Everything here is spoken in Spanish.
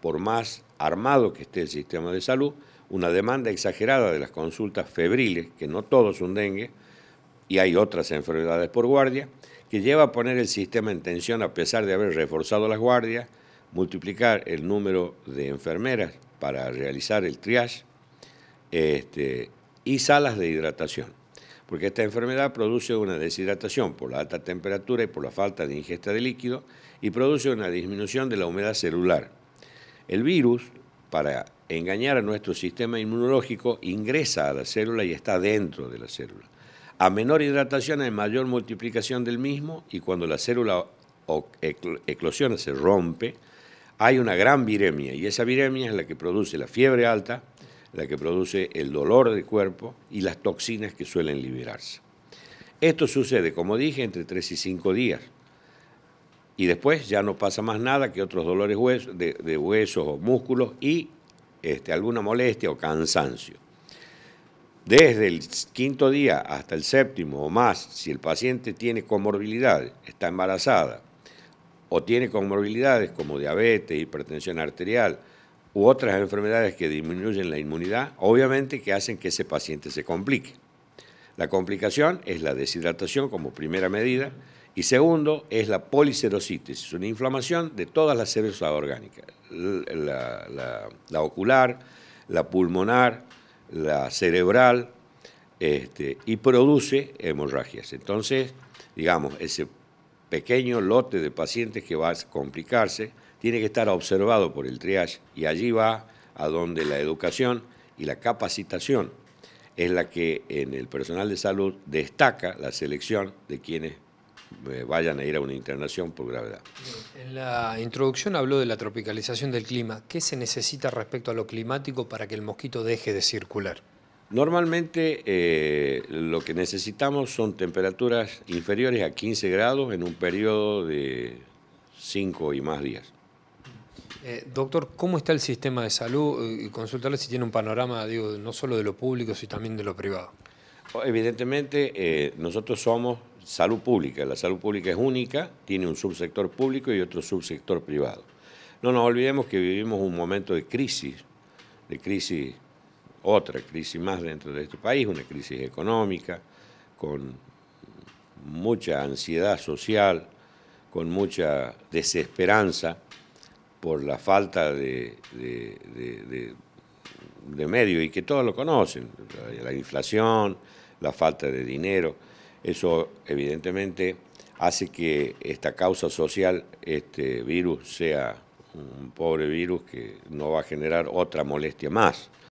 por más armado que esté el sistema de salud, una demanda exagerada de las consultas febriles, que no todo es un dengue, y hay otras enfermedades por guardia, que lleva a poner el sistema en tensión a pesar de haber reforzado las guardias, multiplicar el número de enfermeras para realizar el triage este, y salas de hidratación, porque esta enfermedad produce una deshidratación por la alta temperatura y por la falta de ingesta de líquido y produce una disminución de la humedad celular, el virus, para engañar a nuestro sistema inmunológico, ingresa a la célula y está dentro de la célula. A menor hidratación hay mayor multiplicación del mismo y cuando la célula eclosiona, se rompe, hay una gran viremia y esa viremia es la que produce la fiebre alta, la que produce el dolor del cuerpo y las toxinas que suelen liberarse. Esto sucede, como dije, entre 3 y 5 días y después ya no pasa más nada que otros dolores de, huesos o músculos y este, alguna molestia o cansancio. Desde el quinto día hasta el séptimo o más, si el paciente tiene comorbilidad, está embarazada o tiene comorbilidades como diabetes, hipertensión arterial u otras enfermedades que disminuyen la inmunidad, obviamente que hacen que ese paciente se complique. La complicación es la deshidratación como primera medida, y segundo es la es una inflamación de todas las células orgánicas, la, ocular, la pulmonar, la cerebral, este, y produce hemorragias. Entonces, digamos, ese pequeño lote de pacientes que va a complicarse tiene que estar observado por el triage y allí va a donde la educación y la capacitación es la que en el personal de salud destaca la selección de quienes eh, vayan a ir a una internación por gravedad. En la introducción habló de la tropicalización del clima. ¿Qué se necesita respecto a lo climático para que el mosquito deje de circular? Normalmente eh, lo que necesitamos son temperaturas inferiores a 15 grados en un periodo de 5 y más días. Eh, doctor, ¿cómo está el sistema de salud? Y consultarle si tiene un panorama, digo, no solo de lo público, sino también de lo privado. Evidentemente, nosotros somos salud pública. La salud pública es única, tiene un subsector público y otro subsector privado. No nos olvidemos que vivimos un momento de crisis, de crisis, otra crisis más dentro de este país, una crisis económica, con mucha ansiedad social, con mucha desesperanza por la falta de, medios y que todos lo conocen, la inflación, la falta de dinero. Eso evidentemente hace que esta causa social, este virus, sea un pobre virus que no va a generar otra molestia más.